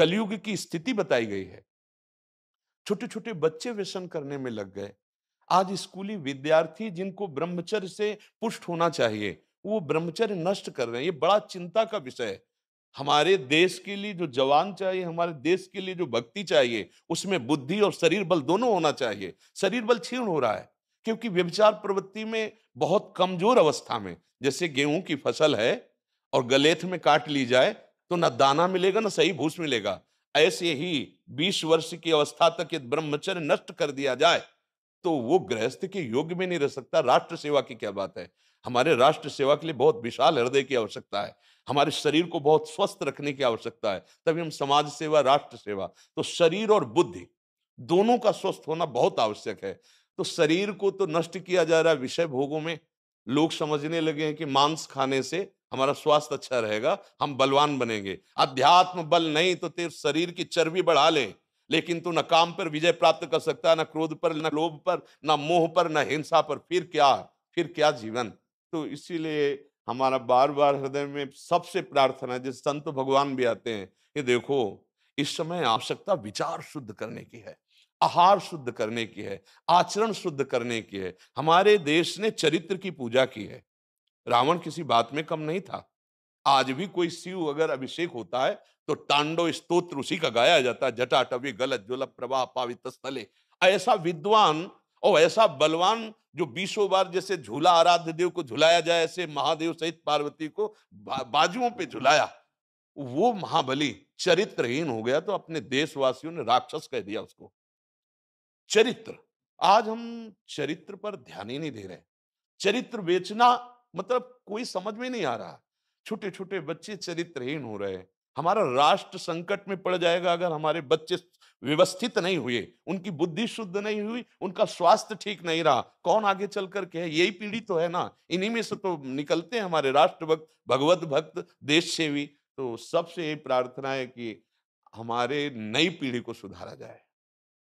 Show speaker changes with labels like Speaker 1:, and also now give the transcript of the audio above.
Speaker 1: कलयुग की स्थिति बताई गई है छोटे छोटे बच्चे व्यसन करने में लग गए आज स्कूली विद्यार्थी जिनको ब्रह्मचर्य से पुष्ट होना चाहिए वो ब्रह्मचर्य नष्ट कर रहे हैं ये बड़ा चिंता का विषय है हमारे देश के लिए जो जवान चाहिए हमारे देश के लिए जो भक्ति चाहिए उसमें बुद्धि और शरीर बल दोनों होना चाहिए शरीर बल क्षीण हो रहा है क्योंकि व्यविचार प्रवृत्ति में बहुत कमजोर अवस्था में जैसे गेहूं की फसल है और गलेथ में काट ली जाए तो ना दाना मिलेगा ना सही भूस मिलेगा ऐसे ही बीस वर्ष की अवस्था तक यदि ब्रह्मचर्य नष्ट कर दिया जाए तो वो गृहस्थ के योग्य में नहीं रह सकता राष्ट्र सेवा की क्या बात है हमारे राष्ट्र सेवा के लिए बहुत विशाल हृदय की आवश्यकता है हमारे शरीर को बहुत स्वस्थ रखने की आवश्यकता है तभी हम समाज सेवा राष्ट्र सेवा तो शरीर और बुद्धि दोनों का स्वस्थ होना बहुत आवश्यक है तो शरीर को तो नष्ट किया जा रहा है विषय भोगों में लोग समझने लगे हैं कि मांस खाने से हमारा स्वास्थ्य अच्छा रहेगा हम बलवान बनेंगे अध्यात्म बल नहीं तो तेरे शरीर की चर्बी बढ़ा ले लेकिन तू न काम पर विजय प्राप्त कर सकता है न क्रोध पर न लोभ पर न मोह पर न हिंसा पर फिर क्या फिर क्या जीवन तो इसीलिए हमारा बार बार हृदय में सबसे प्रार्थना है जिस संत भगवान भी आते हैं ये देखो इस समय आवश्यकता विचार शुद्ध करने की है आहार शुद्ध करने की है आचरण शुद्ध करने की है हमारे देश ने चरित्र की पूजा की है रावण किसी बात में कम नहीं था आज भी कोई शिव अगर अभिषेक होता है तो तांडव स्तोत्र उसी का गाया जाता है जटा टवी गलत जुलभ प्रवाह पावित स्थले ऐसा विद्वान और ऐसा बलवान जो बीसों बार जैसे झूला आराध्य देव को झुलाया जाए ऐसे महादेव सहित पार्वती को बा, बाजुओं पे झुलाया वो महाबली चरित्रहीन हो गया तो अपने देशवासियों ने राक्षस कह दिया उसको चरित्र आज हम चरित्र पर ध्यान ही नहीं दे रहे चरित्र बेचना मतलब कोई समझ में नहीं आ रहा छोटे छोटे बच्चे चरित्रहीन हो रहे हैं हमारा राष्ट्र संकट में पड़ जाएगा अगर हमारे बच्चे व्यवस्थित नहीं हुए उनकी बुद्धि शुद्ध नहीं हुई उनका स्वास्थ्य ठीक नहीं रहा कौन आगे चल कर के है यही पीढ़ी तो है ना इन्हीं में से तो निकलते हैं हमारे राष्ट्र भक्त भगवत भक्त देश सेवी तो सबसे यही प्रार्थना है कि हमारे नई पीढ़ी को सुधारा जाए